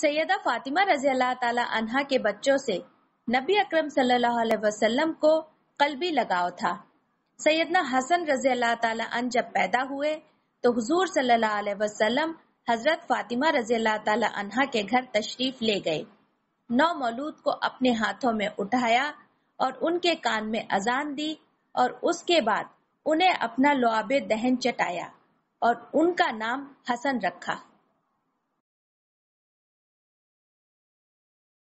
सैयदा फातिमा रजी अल्लाह अनहा के बच्चों से नबी अकरम सल्लल्लाहु अलैहि वसल्लम को कलबी लगाव था सैयदना हसन रजी अल्लाह अन जब पैदा हुए तो हुजूर सल्लल्लाहु अलैहि वसल्लम हजरत फातिमा रजी अल्लाह अनहा के घर तशरीफ ले गए नौ मौलूद को अपने हाथों में उठाया और उनके कान में अजान दी और उसके बाद उन्हें अपना लुआब दहन चटाया और उनका नाम हसन रखा